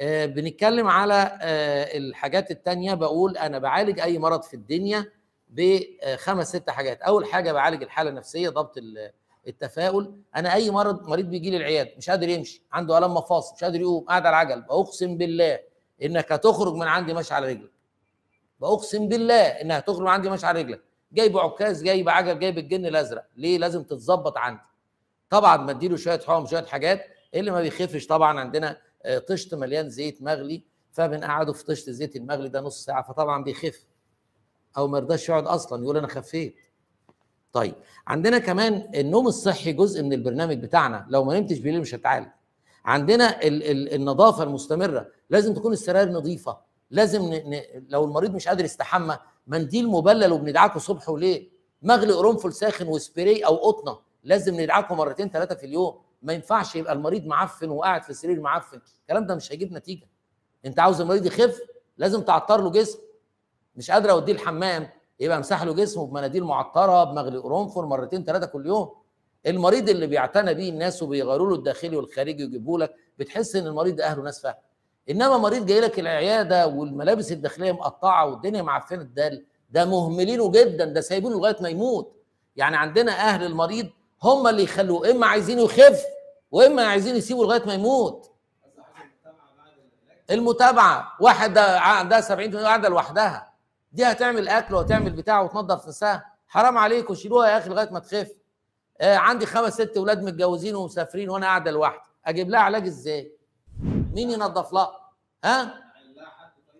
آه، بنتكلم على آه، الحاجات التانية بقول أنا بعالج أي مرض في الدنيا بخمس آه، ست حاجات أول حاجة بعالج الحالة النفسية ضبط التفاؤل أنا أي مرض مريض بيجي لي العيادة مش قادر يمشي عنده ألم مفاصل مش قادر يقوم قاعد على العجل بأقسم بالله إنك هتخرج من عندي ماشي على رجلك بأقسم بالله إنها هتخرج من عندي ماشي على رجلك جايب عكاز جايب عجل جايب الجن الأزرق ليه لازم تتظبط عندي طبعا مديله شوية حقن شوية حاجات اللي ما بيخفش طبعا عندنا آه، طشت مليان زيت مغلي فبنقعده في طشت الزيت المغلي ده نص ساعه فطبعا بيخف او ما يرضاش يقعد اصلا يقول انا خفيت طيب عندنا كمان النوم الصحي جزء من البرنامج بتاعنا لو ما نمتش بالليل مش هتعالج عندنا ال ال النظافه المستمره لازم تكون السراير نظيفه لازم ن... لو المريض مش قادر يستحمى منديل مبلل وبندعكه صبح وليل مغلي قرنفل ساخن وسبراي او قطنه لازم ندعكه مرتين ثلاثه في اليوم ما ينفعش يبقى المريض معفن وقاعد في السرير معفن الكلام ده مش هيجيب نتيجه انت عاوز المريض يخف لازم تعطر له جسم مش قادر اوديه الحمام يبقى امسح له جسمه بمناديل معطره بمغلي قرنفل مرتين ثلاثه كل يوم المريض اللي بيعتنى بيه الناس وبيغيروا له الداخلي والخارجي ويجيبوا لك بتحس ان المريض اهله ناس فاهمه انما مريض جاي لك العياده والملابس الداخليه مقطعه والدنيا معفنه ده ده مهملينه جدا ده سايبينه لغايه ما يموت يعني عندنا اهل المريض هم اللي يخلوه اما عايزينه يخف واما عايزين يسيبوا لغايه ما يموت المتابعه واحد عندها 70 قاعده لوحدها دي هتعمل اكل وتعمل بتاع وتنظف نفسها حرام عليكم شيلوها يا اخي لغايه ما تخف آه عندي خمس ست اولاد متجوزين ومسافرين وانا قاعده لوحدي اجيب لها علاج ازاي مين ينظف لها ها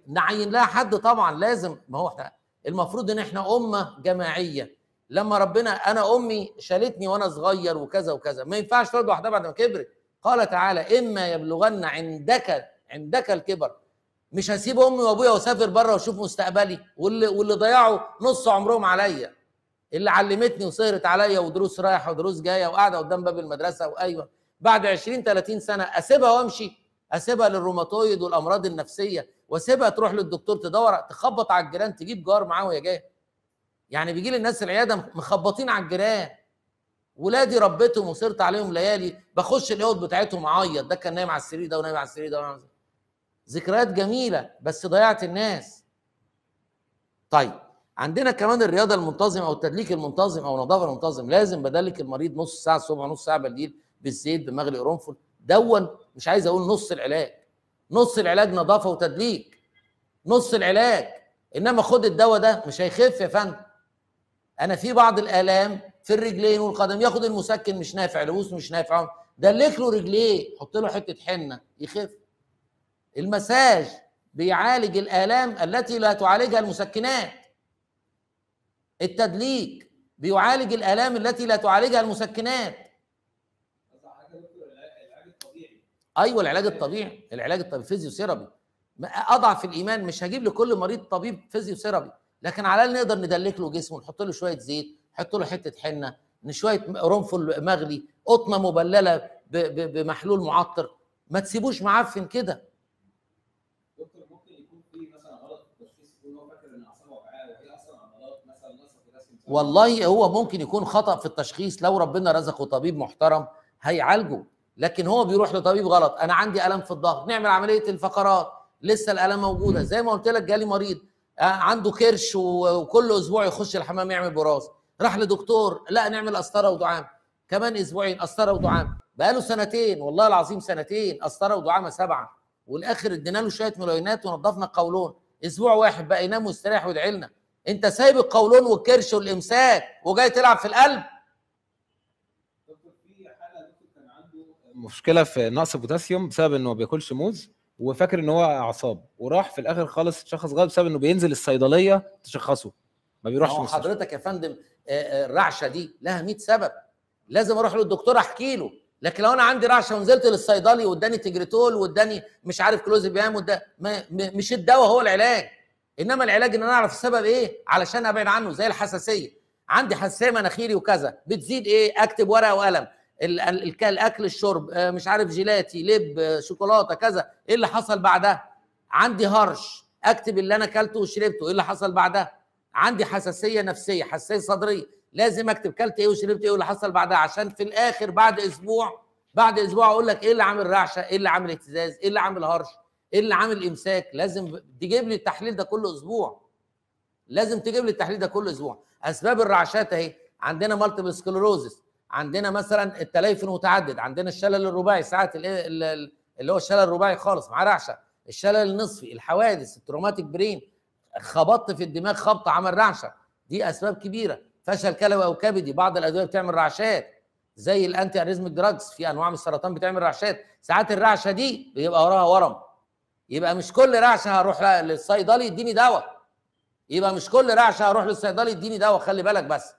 نعين لها حد طبعا لازم ما هو احنا المفروض ان احنا امه جماعيه لما ربنا انا امي شالتني وانا صغير وكذا وكذا ما ينفعش تقعد لوحدها بعد ما كبرت قال تعالى اما يبلغن عندك عندك الكبر مش هسيب امي وابويا واسافر بره واشوف مستقبلي واللي واللي ضيعوا نص عمرهم عليا اللي علمتني وسهرت عليا ودروس رايحه ودروس جايه وقاعده قدام باب المدرسه وايوه بعد 20 30 سنه اسيبها وامشي اسيبها للروماتويد والامراض النفسيه واسيبها تروح للدكتور تدور تخبط على الجيران تجيب جار معاه يا جاهل يعني بيجي لي الناس العياده مخبطين على الجيران ولادي ربيتهم وصرت عليهم ليالي بخش الاوض بتاعتهم اعيط ده كان نايم على السرير ده ونايم على السرير ده ونايم. ذكريات جميله بس ضيعت الناس طيب عندنا كمان الرياضه المنتظمه او التدليك المنتظم او النظافه المنتظم لازم بدلك المريض نص ساعه الصبح ونص ساعه بالليل بالزيت بمغلي قرنفل دون مش عايز اقول نص العلاج نص العلاج نظافه وتدليك نص العلاج انما خد الدواء ده مش هيخف يا فندم انا في بعض الالام في الرجلين والقدم ياخد المسكن مش نافع الهوس مش نافع دلك له رجليه حط له حته حنه يخف المساج بيعالج الالام التي لا تعالجها المسكنات التدليك بيعالج الالام التي لا تعالجها المسكنات ايوه العلاج الطبيعي العلاج الطبيعي فيزيوثيرابي اضعف الايمان مش هجيب لكل مريض طبيب فيزيوثيرابي لكن على الاقل نقدر ندلك له جسمه نحط له شويه زيت نحط له حته حنه شويه قرنفل مغلي قطمه مبلله بمحلول معطر ما تسيبوش معفن كده والله هو ممكن يكون خطا في التشخيص لو ربنا رزقه طبيب محترم هيعالجه لكن هو بيروح لطبيب غلط انا عندي الم في الظهر نعمل عمليه الفقرات لسه الالم موجوده زي ما قلت لك جالي مريض آه، عنده كرش وكل اسبوع يخش الحمام يعمل براز راح لدكتور لا نعمل قسطره ودعام كمان اسبوعين قسطره ودعام بقاله سنتين والله العظيم سنتين قسطره ودعامه سبعه والاخر ادينا له شويه ملوينات ونضفنا القولون اسبوع واحد بقى ينام ويستريح ويدعي لنا انت سايب القولون والكرش والامساك وجاي تلعب في القلب مشكله في نقص بوتاسيوم بسبب انه ما بياكلش موز وفاكر ان هو اعصاب وراح في الاخر خالص تشخص غلط بسبب انه بينزل الصيدليه تشخصه ما بيروحش مستشفى حضرتك يا فندم آه، آه، الرعشه دي لها 100 سبب لازم اروح للدكتور احكي له لكن لو انا عندي رعشه ونزلت للصيدلي واداني تجريتول واداني مش عارف كلوزيبيام وده مش الدواء هو العلاج انما العلاج ان انا اعرف السبب ايه علشان ابعد عنه زي الحساسيه عندي حساسيه مناخيري وكذا بتزيد ايه اكتب ورقه وقلم الاكل الشرب آه، مش عارف جيلاتي لب آه، شوكولاته كذا ايه اللي حصل بعدها عندي هرش اكتب اللي انا اكلته وشربته ايه اللي حصل بعدها عندي حساسيه نفسيه حساسيه صدريه لازم اكتب كلت ايه وشربت ايه واللي حصل بعدها عشان في الاخر بعد اسبوع بعد اسبوع اقول لك ايه اللي عامل رعشه ايه اللي عامل اهتزاز ايه اللي عامل هرش ايه اللي عامل امساك لازم تجيب لي التحليل ده كل اسبوع لازم تجيب لي التحليل ده كل اسبوع اسباب الرعشات اهي عندنا مالتيبل سكلروزس عندنا مثلا التليفن متعدد عندنا الشلل الرباعي ساعات اللي هو الشلل الرباعي خالص معاه رعشه الشلل النصفي الحوادث التروماتيك برين خبطت في الدماغ خبطه عمل رعشه دي اسباب كبيره فشل كلوي او كبدي بعض الادويه بتعمل رعشات زي الانتي اريزميك دراجز في انواع من السرطان بتعمل رعشات ساعات الرعشه دي بيبقى وراها ورم يبقى مش كل رعشه هروح للصيدلي يديني دواء يبقى مش كل رعشه هروح للصيدلي يديني دواء خلي بالك بس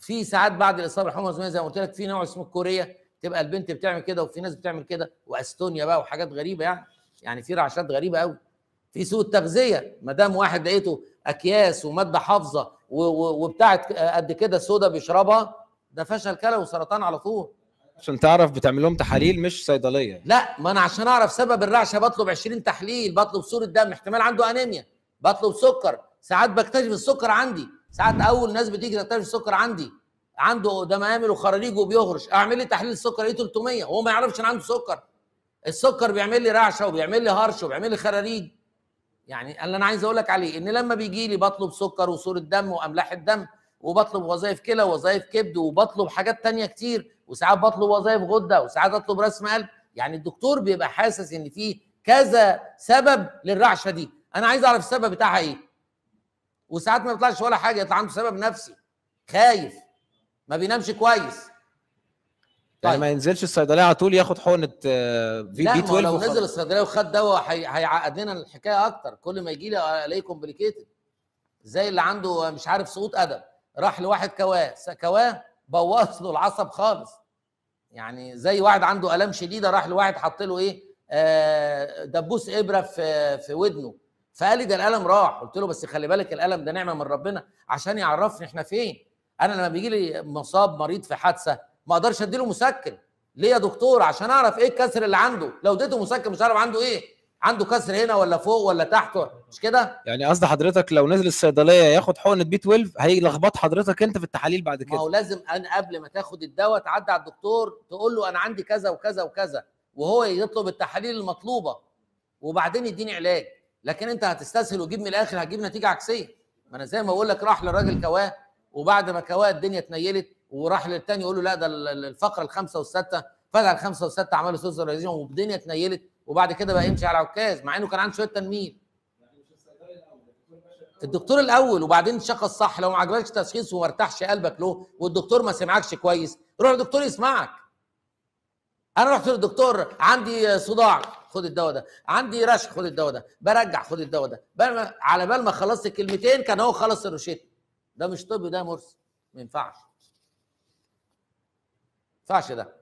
في ساعات بعد الاصابه الحمى الزمنيه زي ما قلت لك في نوع اسمه الكوريه تبقى البنت بتعمل كده وفي ناس بتعمل كده واستونيا بقى وحاجات غريبه يعني يعني في رعشات غريبه قوي في سوء التغذيه ما دام واحد لقيته اكياس وماده حافظه وبتاعت قد كده سودا بيشربها ده فشل كلوي وسرطان على طول عشان تعرف بتعمل لهم تحاليل مش صيدليه لا ما انا عشان اعرف سبب الرعشه بطلب 20 تحليل بطلب صوره دم احتمال عنده انيميا بطلب سكر ساعات بكتشف السكر عندي ساعات اول ناس بتيجي تكتشف السكر عندي عنده ده مآمل وخراريج وبيهرش اعمل لي إيه تحليل السكر ايه 300 هو ما يعرفش ان عنده سكر السكر بيعمل لي رعشه وبيعمل لي هرش وبيعمل لي خراريج يعني اللي انا عايز اقول لك عليه ان لما بيجي لي بطلب سكر وصوره دم واملاح الدم وبطلب وظائف كلى ووظائف كبد وبطلب حاجات تانية كتير وساعات بطلب وظائف غده وساعات اطلب رسم قلب يعني الدكتور بيبقى حاسس ان في كذا سبب للرعشه دي انا عايز اعرف السبب بتاعها ايه وساعات ما بيطلعش ولا حاجه يطلع عنده سبب نفسي خايف ما بينامش كويس طيب. يعني ما طيب. ينزلش الصيدليه على طول ياخد حقنه آه، في بي 12 لا لو نزل الصيدليه وخد دواء هيعقد لنا الحكايه اكتر كل ما يجي لي الاقيه كومبليكيتد زي اللي عنده مش عارف سقوط ادب راح لواحد كواه كواه بوظ له العصب خالص يعني زي واحد عنده الام شديده راح لواحد حط له ايه آه، دبوس ابره في في ودنه فقال لي ده القلم راح قلت له بس خلي بالك القلم ده نعمه من ربنا عشان يعرفني احنا فين انا لما بيجي لي مصاب مريض في حادثه ما اقدرش اديله مسكن ليه يا دكتور عشان اعرف ايه الكسر اللي عنده لو اديته مسكن مش هعرف عنده ايه عنده كسر هنا ولا فوق ولا تحت مش كده يعني قصد حضرتك لو نزل الصيدليه ياخد حقنه بي 12 هيلخبط حضرتك انت في التحاليل بعد كده ما هو لازم أنا قبل ما تاخد الدواء تعدي على الدكتور تقول له انا عندي كذا وكذا وكذا وهو يطلب التحاليل المطلوبه وبعدين يديني علاج لكن انت هتستسهل وتجيب من الاخر هتجيب نتيجه عكسيه ما انا زي ما بقول لك راح للراجل كواه وبعد ما كواه الدنيا اتنيلت وراح للتاني يقول له لا ده الفقره الخامسه والسته فتح الخمسه والسته عملوا سوسياليزيشن والدنيا اتنيلت وبعد كده بقى يمشي على عكاز مع انه كان عنده شويه تنميل الدكتور الاول وبعدين الشخص صح لو ما عجبكش تشخيص وما ارتاحش قلبك له والدكتور ما سمعكش كويس روح للدكتور يسمعك انا رحت للدكتور عندي صداع خد الدواء ده عندي رش خد الدواء ده برجع خد الدواء ده على بال ما خلصت الكلمتين كان هو خلص الروشته ده مش طب ده مرسي ما ينفعش ما ينفعش ده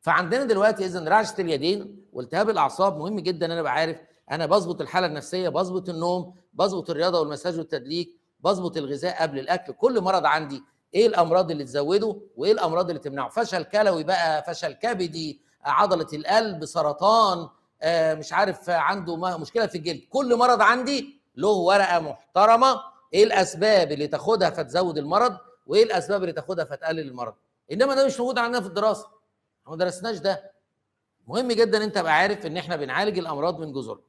فعندنا دلوقتي اذا رعشه اليدين والتهاب الاعصاب مهم جدا انا عارف انا بظبط الحاله النفسيه بظبط النوم بظبط الرياضه والمساج والتدليك بظبط الغذاء قبل الاكل كل مرض عندي ايه الامراض اللي تزوده وايه الامراض اللي تمنعه فشل كلوي بقى فشل كبدي عضله القلب سرطان آه، مش عارف عنده مشكله في الجلد كل مرض عندي له ورقه محترمه ايه الاسباب اللي تاخدها فتزود المرض وايه الاسباب اللي تاخدها فتقلل المرض انما ده مش موجود عندنا في الدراسه ما درسناش ده مهم جدا انت تبقى عارف ان احنا بنعالج الامراض من جذورها